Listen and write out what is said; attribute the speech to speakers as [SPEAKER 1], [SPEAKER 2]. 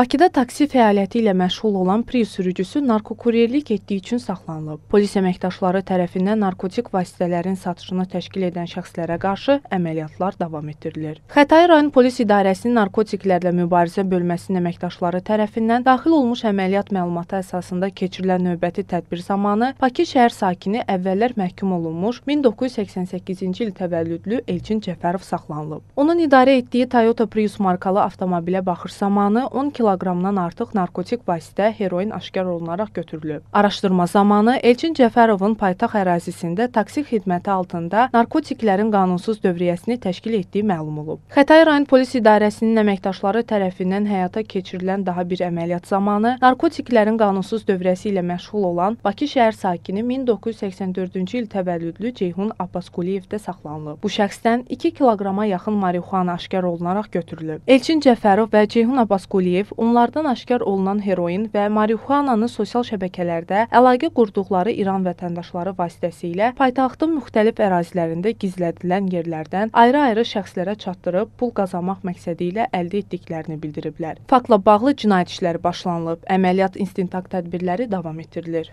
[SPEAKER 1] Bakıda taksi fəaliyyəti ilə məşğul olan priz sürücüsü narkokuryerlik etdiyi üçün saxlanılıb. Polis əməkdaşları tərəfindən narkotik vasitələrin satışını təşkil edən şəxslərə qarşı əməliyyatlar davam etdirilir. Xətai rayon polis idarəsinin narkotiklərlə mübarizə bölməsinin əməkdaşları tərəfindən daxil olmuş əməliyyat məlumatı əsasında keçirilən növbəti tədbir zamanı Bakı şəhər sakini əvvəllər məhkum olunmuş 1988-ci il təvəllüdlü Elçin Cəfərov saxlanılıb. Onun idarə etdiyi Toyota Prius markalı avtomobilə baxış zamanı 10 km kiloqramdan artıq narkotik vasitə heroin aşkar olunaraq götürülüb. Araşdırma zamanı Elçin Cəfərovun paytaxt ərazisində taksi xidməti altında narkotiklərin qanunsuz dövriyyəsini təşkil etdiyi məlum olub. Xətai rayon polis idarəsinin əməkdaşları tərəfindən həyata keçirilən daha bir əməliyyat zamanı narkotiklərin qanunsuz dövriyyəsi ilə məşğul olan Bakı şəhər sakini 1984-cü il təvəllüdlü Ceyhun Abbasquliyev də saxlanılıb. Bu şəxsdən 2 kiloqrama yaxın marixuana aşkar olunaraq götürülüb. Elçin Cəfərov və Ceyhun Abbasquliyev Rəşidov onlardan aşkar olunan heroin və marixuananı sosial şəbəkələrdə əlaqə qurduqları İran vətəndaşları vasitəsilə paytaxtın müxtəlif ərazilərində gizlədilən yerlərdən ayrı-ayrı şəxslərə çatdırıb pul qazanmaq məqsədi ilə əldə etdiklərini bildiriblər. Faktla bağlı cinayət işləri başlanılıb, əməliyyat istintaq tədbirləri davam etdirilir.